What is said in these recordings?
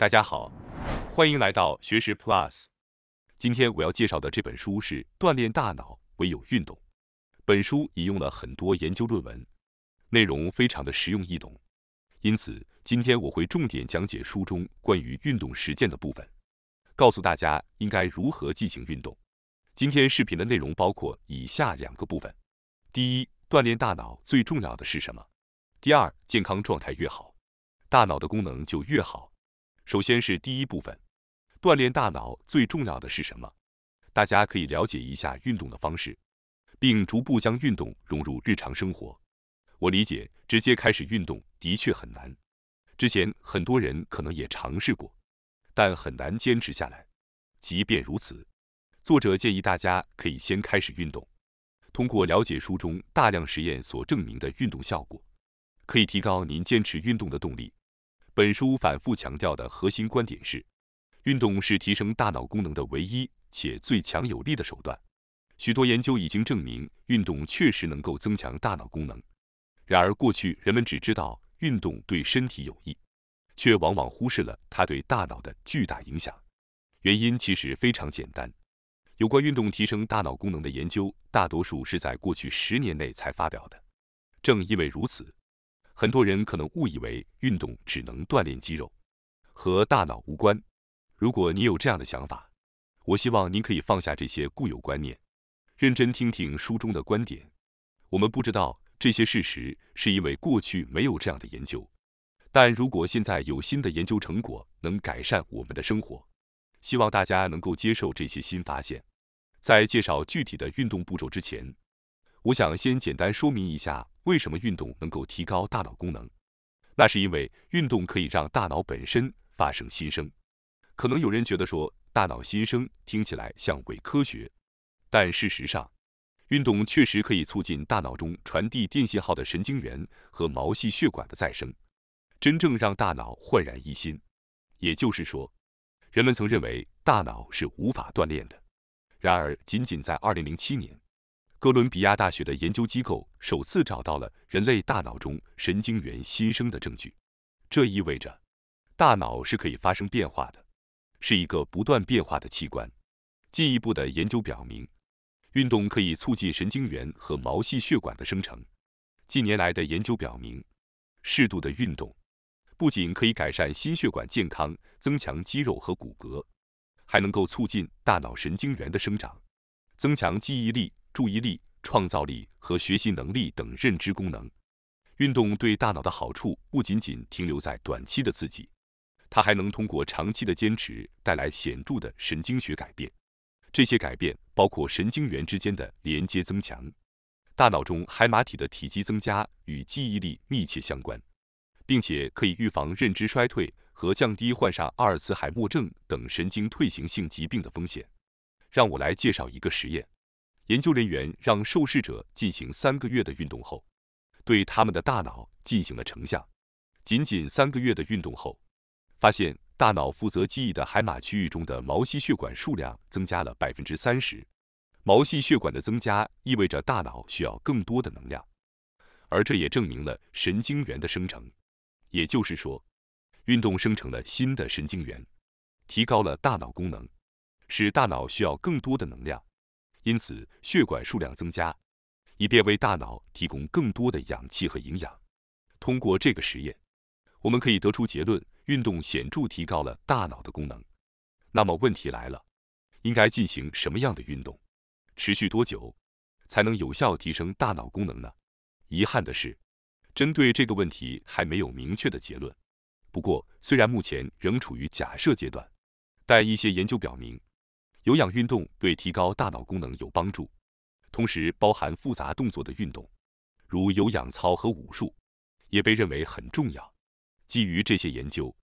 大家好，欢迎来到学识 Plus。今天我要介绍的这本书是《锻炼大脑唯有运动》。本书引用了很多研究论文，内容非常的实用易懂。因此，今天我会重点讲解书中关于运动实践的部分，告诉大家应该如何进行运动。今天视频的内容包括以下两个部分：第一，锻炼大脑最重要的是什么？第二，健康状态越好，大脑的功能就越好。首先是第一部分，锻炼大脑最重要的是什么？大家可以了解一下运动的方式，并逐步将运动融入日常生活。我理解直接开始运动的确很难，之前很多人可能也尝试过，但很难坚持下来。即便如此，作者建议大家可以先开始运动。通过了解书中大量实验所证明的运动效果，可以提高您坚持运动的动力。本书反复强调的核心观点是，运动是提升大脑功能的唯一且最强有力的手段。许多研究已经证明，运动确实能够增强大脑功能。然而，过去人们只知道运动对身体有益，却往往忽视了它对大脑的巨大影响。原因其实非常简单，有关运动提升大脑功能的研究，大多数是在过去十年内才发表的。正因为如此。很多人可能误以为运动只能锻炼肌肉，和大脑无关。如果你有这样的想法，我希望您可以放下这些固有观念，认真听听书中的观点。我们不知道这些事实，是因为过去没有这样的研究。但如果现在有新的研究成果能改善我们的生活，希望大家能够接受这些新发现。在介绍具体的运动步骤之前。我想先简单说明一下为什么运动能够提高大脑功能。那是因为运动可以让大脑本身发生新生。可能有人觉得说大脑新生听起来像伪科学，但事实上，运动确实可以促进大脑中传递电信号的神经元和毛细血管的再生，真正让大脑焕然一新。也就是说，人们曾认为大脑是无法锻炼的，然而仅仅在2007年。哥伦比亚大学的研究机构首次找到了人类大脑中神经元新生的证据，这意味着大脑是可以发生变化的，是一个不断变化的器官。进一步的研究表明，运动可以促进神经元和毛细血管的生成。近年来的研究表明，适度的运动不仅可以改善心血管健康、增强肌肉和骨骼，还能够促进大脑神经元的生长，增强记忆力。注意力、创造力和学习能力等认知功能。运动对大脑的好处不仅仅停留在短期的刺激，它还能通过长期的坚持带来显著的神经学改变。这些改变包括神经元之间的连接增强、大脑中海马体的体积增加与记忆力密切相关，并且可以预防认知衰退和降低患上阿尔茨海默症等神经退行性疾病的风险。让我来介绍一个实验。研究人员让受试者进行三个月的运动后，对他们的大脑进行了成像。仅仅三个月的运动后，发现大脑负责记忆的海马区域中的毛细血管数量增加了百分之三十。毛细血管的增加意味着大脑需要更多的能量，而这也证明了神经元的生成。也就是说，运动生成了新的神经元，提高了大脑功能，使大脑需要更多的能量。因此，血管数量增加，以便为大脑提供更多的氧气和营养。通过这个实验，我们可以得出结论：运动显著提高了大脑的功能。那么，问题来了，应该进行什么样的运动，持续多久，才能有效提升大脑功能呢？遗憾的是，针对这个问题还没有明确的结论。不过，虽然目前仍处于假设阶段，但一些研究表明。有氧运动对提高大脑功能有帮助，同时包含复杂动作的运动，如有氧操和武术，也被认为很重要。基于这些研究，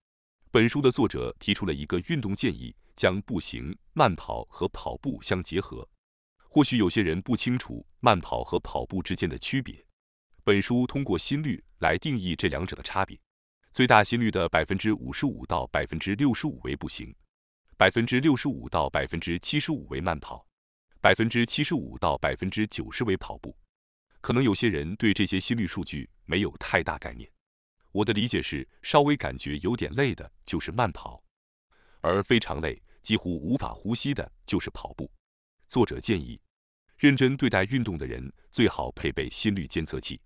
本书的作者提出了一个运动建议，将步行、慢跑和跑步相结合。或许有些人不清楚慢跑和跑步之间的区别。本书通过心率来定义这两者的差别，最大心率的百分之五十五到百分之六十五为步行。百分之六十五到百分之七十五为慢跑，百分之七十五到百分之九十为跑步。可能有些人对这些心率数据没有太大概念。我的理解是，稍微感觉有点累的就是慢跑，而非常累、几乎无法呼吸的就是跑步。作者建议，认真对待运动的人最好配备心率监测器，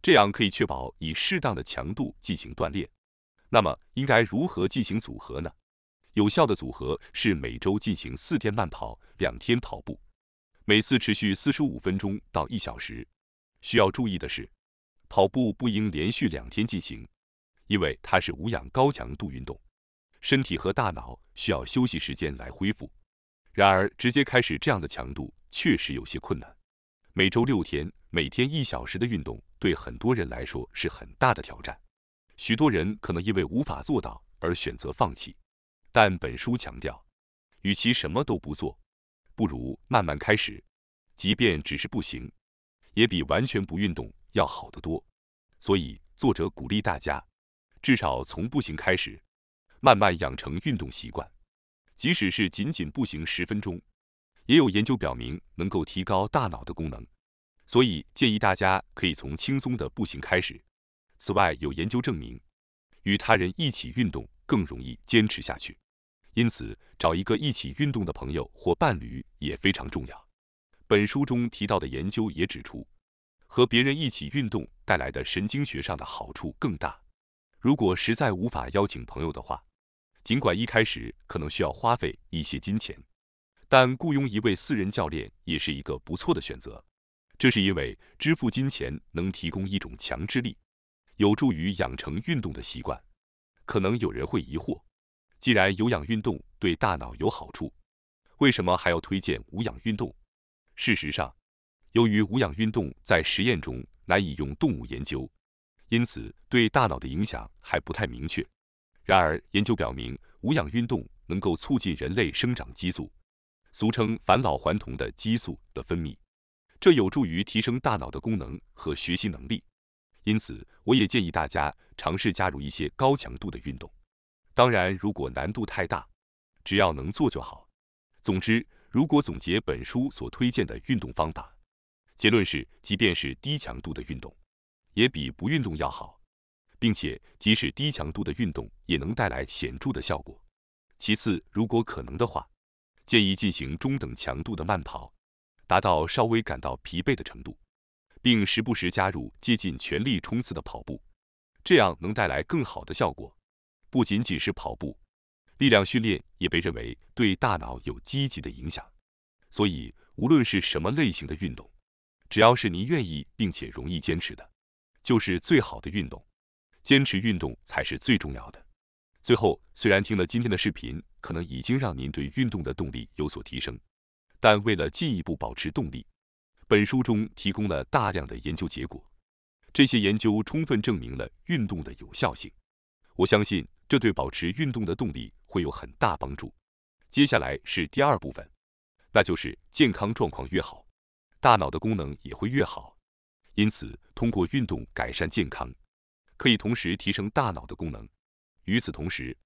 这样可以确保以适当的强度进行锻炼。那么，应该如何进行组合呢？有效的组合是每周进行四天慢跑，两天跑步，每次持续四十五分钟到一小时。需要注意的是，跑步不应连续两天进行，因为它是无氧高强度运动，身体和大脑需要休息时间来恢复。然而，直接开始这样的强度确实有些困难。每周六天，每天一小时的运动对很多人来说是很大的挑战，许多人可能因为无法做到而选择放弃。但本书强调，与其什么都不做，不如慢慢开始，即便只是步行，也比完全不运动要好得多。所以作者鼓励大家，至少从步行开始，慢慢养成运动习惯。即使是仅仅步行十分钟，也有研究表明能够提高大脑的功能。所以建议大家可以从轻松的步行开始。此外，有研究证明，与他人一起运动更容易坚持下去。因此，找一个一起运动的朋友或伴侣也非常重要。本书中提到的研究也指出，和别人一起运动带来的神经学上的好处更大。如果实在无法邀请朋友的话，尽管一开始可能需要花费一些金钱，但雇佣一位私人教练也是一个不错的选择。这是因为支付金钱能提供一种强制力，有助于养成运动的习惯。可能有人会疑惑。既然有氧运动对大脑有好处，为什么还要推荐无氧运动？事实上，由于无氧运动在实验中难以用动物研究，因此对大脑的影响还不太明确。然而，研究表明，无氧运动能够促进人类生长激素，俗称返老还童的激素的分泌，这有助于提升大脑的功能和学习能力。因此，我也建议大家尝试加入一些高强度的运动。当然，如果难度太大，只要能做就好。总之，如果总结本书所推荐的运动方法，结论是：即便是低强度的运动，也比不运动要好，并且即使低强度的运动也能带来显著的效果。其次，如果可能的话，建议进行中等强度的慢跑，达到稍微感到疲惫的程度，并时不时加入接近全力冲刺的跑步，这样能带来更好的效果。不仅仅是跑步，力量训练也被认为对大脑有积极的影响。所以，无论是什么类型的运动，只要是您愿意并且容易坚持的，就是最好的运动。坚持运动才是最重要的。最后，虽然听了今天的视频，可能已经让您对运动的动力有所提升，但为了进一步保持动力，本书中提供了大量的研究结果，这些研究充分证明了运动的有效性。我相信。这对保持运动的动力会有很大帮助。接下来是第二部分，那就是健康状况越好，大脑的功能也会越好。因此，通过运动改善健康，可以同时提升大脑的功能。与此同时，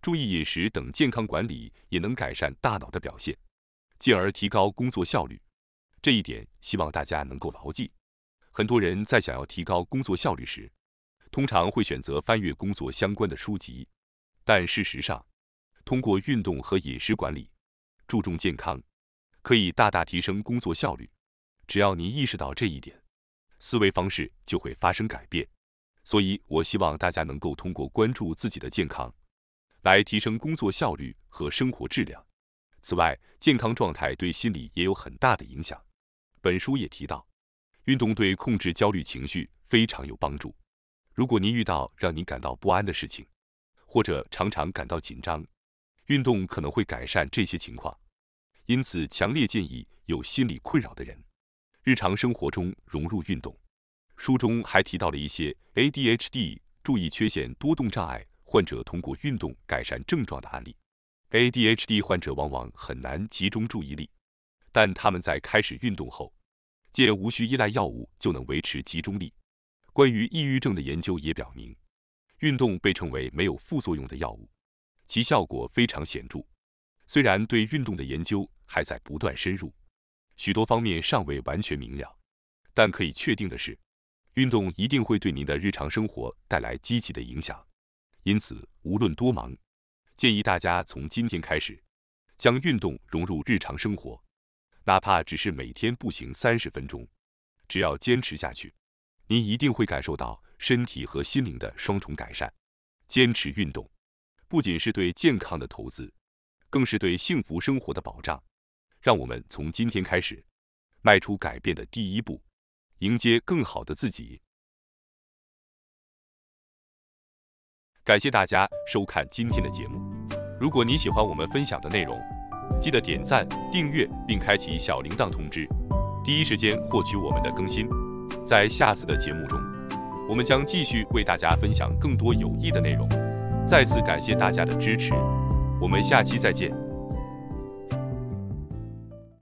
注意饮食等健康管理也能改善大脑的表现，进而提高工作效率。这一点希望大家能够牢记。很多人在想要提高工作效率时，通常会选择翻阅工作相关的书籍，但事实上，通过运动和饮食管理，注重健康，可以大大提升工作效率。只要您意识到这一点，思维方式就会发生改变。所以，我希望大家能够通过关注自己的健康，来提升工作效率和生活质量。此外，健康状态对心理也有很大的影响。本书也提到，运动对控制焦虑情绪非常有帮助。如果您遇到让您感到不安的事情，或者常常感到紧张，运动可能会改善这些情况。因此，强烈建议有心理困扰的人日常生活中融入运动。书中还提到了一些 ADHD（ 注意缺陷多动障碍）患者通过运动改善症状的案例。ADHD 患者往往很难集中注意力，但他们在开始运动后，借无需依赖药物就能维持集中力。关于抑郁症的研究也表明，运动被称为没有副作用的药物，其效果非常显著。虽然对运动的研究还在不断深入，许多方面尚未完全明了，但可以确定的是，运动一定会对您的日常生活带来积极的影响。因此，无论多忙，建议大家从今天开始，将运动融入日常生活，哪怕只是每天步行三十分钟，只要坚持下去。您一定会感受到身体和心灵的双重改善。坚持运动，不仅是对健康的投资，更是对幸福生活的保障。让我们从今天开始，迈出改变的第一步，迎接更好的自己。感谢大家收看今天的节目。如果你喜欢我们分享的内容，记得点赞、订阅并开启小铃铛通知，第一时间获取我们的更新。在下次的节目中，我们将继续为大家分享更多有益的内容。再次感谢大家的支持，我们下期再见。